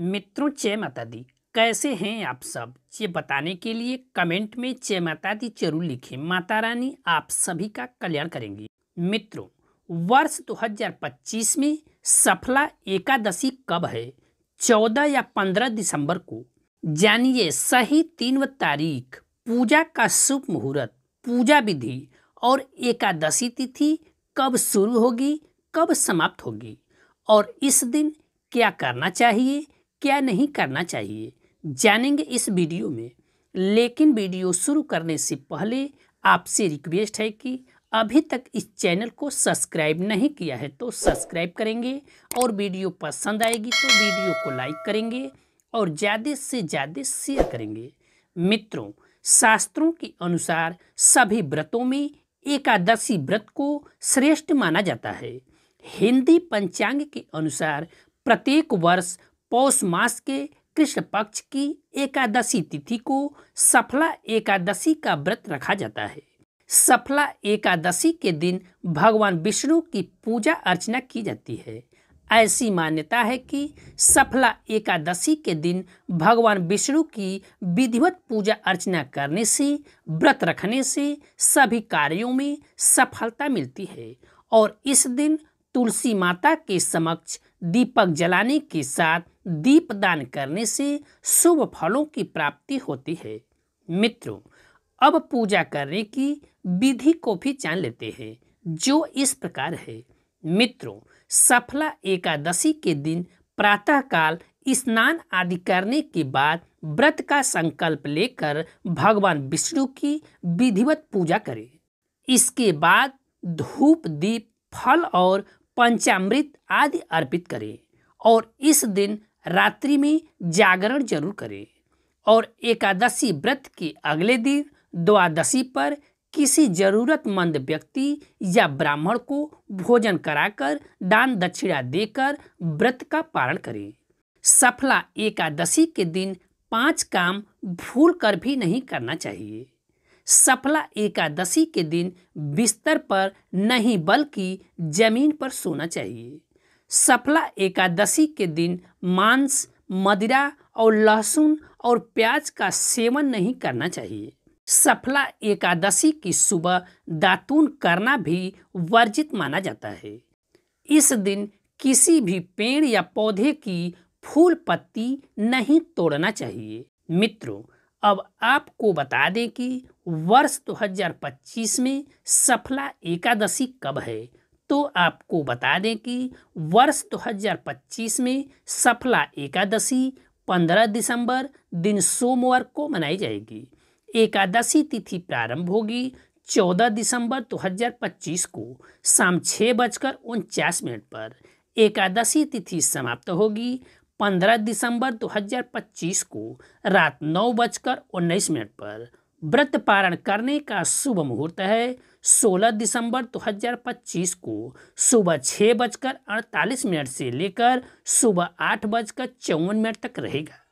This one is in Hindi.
मित्रों जय माता दी कैसे हैं आप सब ये बताने के लिए कमेंट में जय माता दी जरूर लिखें माता रानी आप सभी का कल्याण करेंगी मित्रों वर्ष 2025 में सफला एकादशी कब है 14 या 15 दिसंबर को जानिए सही तीन व तारीख पूजा का शुभ मुहूर्त पूजा विधि और एकादशी तिथि कब शुरू होगी कब समाप्त होगी और इस दिन क्या करना चाहिए क्या नहीं करना चाहिए जानेंगे इस वीडियो में लेकिन वीडियो शुरू करने से पहले आपसे रिक्वेस्ट है कि अभी तक इस चैनल को सब्सक्राइब नहीं किया है तो सब्सक्राइब करेंगे और वीडियो पसंद आएगी तो वीडियो को लाइक करेंगे और ज़्यादा से ज़्यादा शेयर करेंगे मित्रों शास्त्रों के अनुसार सभी व्रतों में एकादशी व्रत को श्रेष्ठ माना जाता है हिंदी पंचांग के अनुसार प्रत्येक वर्ष पौष मास के कृष्ण पक्ष की एकादशी तिथि को सफला एकादशी का व्रत रखा जाता है सफला एकादशी के दिन भगवान विष्णु की पूजा अर्चना की जाती है ऐसी मान्यता है कि सफला एकादशी के दिन भगवान विष्णु की विधिवत पूजा अर्चना करने से व्रत रखने से सभी कार्यों में सफलता मिलती है और इस दिन तुलसी माता के समक्ष दीपक जलाने के साथ दीप दान करने से शुभ फलों की प्राप्ति होती है मित्रों अब पूजा करने की विधि को भी जान लेते हैं जो इस प्रकार है मित्रों सफला एकादशी के दिन प्रातःकाल स्नान आदि करने के बाद व्रत का संकल्प लेकर भगवान विष्णु की विधिवत पूजा करें इसके बाद धूप दीप फल और पंचामृत आदि अर्पित करें और इस दिन रात्रि में जागरण जरूर करें और एकादशी व्रत के अगले दिन द्वादशी पर किसी जरूरतमंद व्यक्ति या ब्राह्मण को भोजन कराकर दान दक्षिणा देकर व्रत का पारण करें सफला एकादशी के दिन पांच काम भूल कर भी नहीं करना चाहिए सफला एकादशी के दिन बिस्तर पर नहीं बल्कि जमीन पर सोना चाहिए सफला एकादशी के दिन मांस मदिरा और लहसुन और प्याज का सेवन नहीं करना चाहिए सफला एकादशी की सुबह दातून करना भी वर्जित माना जाता है इस दिन किसी भी पेड़ या पौधे की फूल पत्ती नहीं तोड़ना चाहिए मित्रों अब आपको बता दें कि वर्ष 2025 में सफला एकादशी कब है तो आपको बता दें कि वर्ष 2025 में सफला एकादशी 15 दिसंबर दिन सोमवार को मनाई जाएगी एकादशी तिथि प्रारंभ होगी 14 दिसंबर 2025 को शाम छः बजकर उनचास मिनट पर एकादशी तिथि समाप्त होगी 15 दिसंबर 2025 को रात नौ बजकर उन्नीस मिनट पर व्रत पारण करने का शुभ मुहूर्त है 16 दिसंबर 2025 को सुबह छः बजकर अड़तालीस मिनट से लेकर सुबह आठ बजकर चौवन मिनट तक रहेगा